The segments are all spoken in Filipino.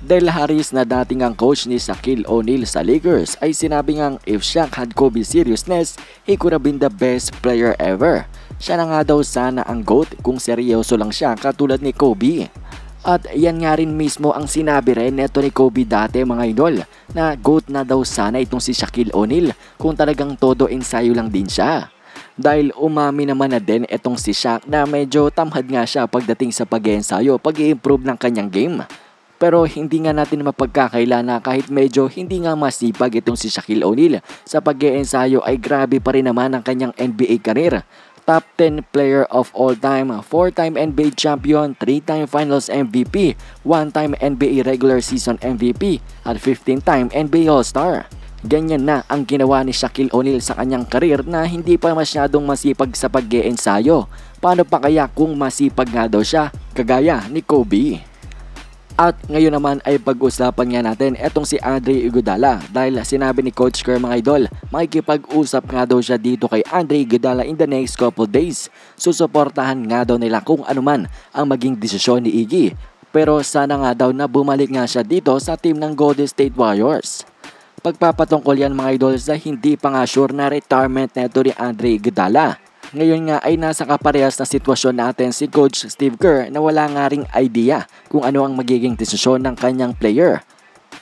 Del Harris na dating ang coach ni Shaquille O'Neal sa Lakers ay sinabi ngang if Shaq had Kobe seriousness, he could have been the best player ever. Siya na nga daw sana ang GOAT kung seryoso lang siya katulad ni Kobe. At yan nga rin mismo ang sinabi rin neto ni Kobe dati mga idol na GOAT na daw sana itong si Shaquille O'Neal kung talagang todo ensayo lang din siya. Dahil umami naman na din itong si Shaq na medyo tamhad nga siya pagdating sa pag-ensayo pag-improve ng kanyang game pero hindi nga natin mapagkakaila na kahit medyo hindi nga masipag itong si Shaquille O'Neal sa pag ensayo ay grabe pa rin naman ang kanyang NBA karera top 10 player of all time, 4-time NBA champion, 3-time finals MVP, 1-time NBA regular season MVP, at 15-time NBA All-Star. Ganyan na ang ginawa ni Shaquille O'Neal sa kanyang karir na hindi pa masyadong masipag sa pag-iensayo. Paano pa kaya kung masipag nga daw siya, kagaya ni Kobe? At ngayon naman ay pag-usapan nga natin etong si Andre Iguodala dahil sinabi ni Coach Kerr mga idol, makikipag-usap nga daw siya dito kay Andre Iguodala in the next couple days. Susuportahan nga daw nila kung anuman ang maging desisyon ni Iggy. Pero sana nga daw na bumalik nga siya dito sa team ng Golden State Warriors. Pagpapatungkol yan mga idol sa hindi pa nga sure na retirement neto ni Andre Iguodala. Ngayon nga ay nasa kaparehas na sitwasyon natin si Coach Steve Kerr na wala nga ring idea kung ano ang magiging desisyon ng kanyang player.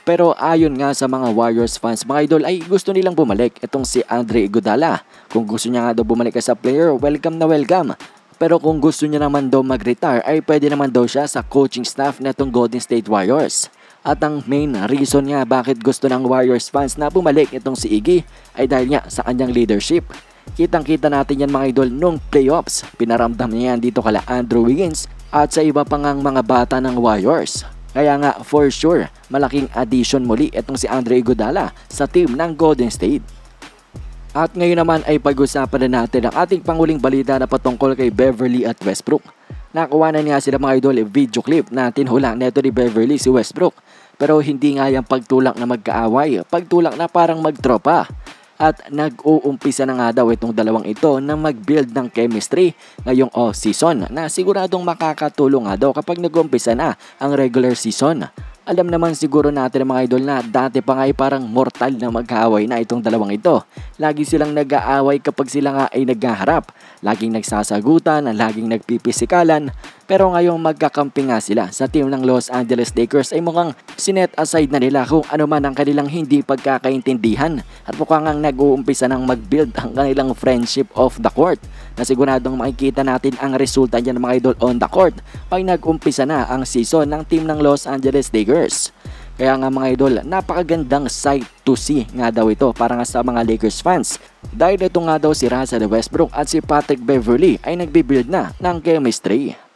Pero ayon nga sa mga Warriors fans mga idol ay gusto nilang bumalik itong si Andre Iguodala. Kung gusto niya nga daw bumalik sa player, welcome na welcome. Pero kung gusto niya naman daw mag-retire ay pwede naman daw siya sa coaching staff na itong Golden State Warriors. At ang main reason nga bakit gusto ng Warriors fans na bumalik itong si Iggy ay dahil nga sa kanyang leadership. Kitang-kita natin yan mga idol nung playoffs. Pinaramdam niya yan dito kala Andrew Wiggins at sa iba pa mga bata ng Warriors. Kaya nga for sure, malaking addition muli itong si Andre Iguodala sa team ng Golden State. At ngayon naman ay pag-usapan na natin ang ating panguling balita na patungkol kay Beverly at Westbrook. Nakuha na niya sila mga idol video clip na tinhula neto ni Beverly si Westbrook. Pero hindi nga yung pagtulak na magkaaway, pagtulak na parang magtropa at nag-uumpisa na nga daw itong dalawang ito na mag-build ng chemistry ngayong off-season oh, na siguradong makakatulong nga daw kapag nag-uumpisa na ang regular season. Alam naman siguro natin mga idol na dati pa nga ay parang mortal na magkaaway na itong dalawang ito. Lagi silang nag-aaway kapag sila nga ay naghaharap. Laging nagsasagutan, laging nagpipisikalan pero ngayon magkakampi nga sila sa team ng Los Angeles Lakers ay mukhang sinet aside na nila kung ano man ang kanilang hindi pagkakaintindihan at mukhang ang nag-uumpisa ng mag-build ang kanilang friendship off the court na siguradong makikita natin ang resulta niya ng mga idol on the court ay nag-umpisa na ang season ng team ng Los Angeles Lakers. Kaya nga mga idol, napakagandang sight to see nga daw ito para nga sa mga Lakers fans. Dahil ito nga daw si Russell Westbrook at si Patrick Beverly ay nagbibuild na ng chemistry.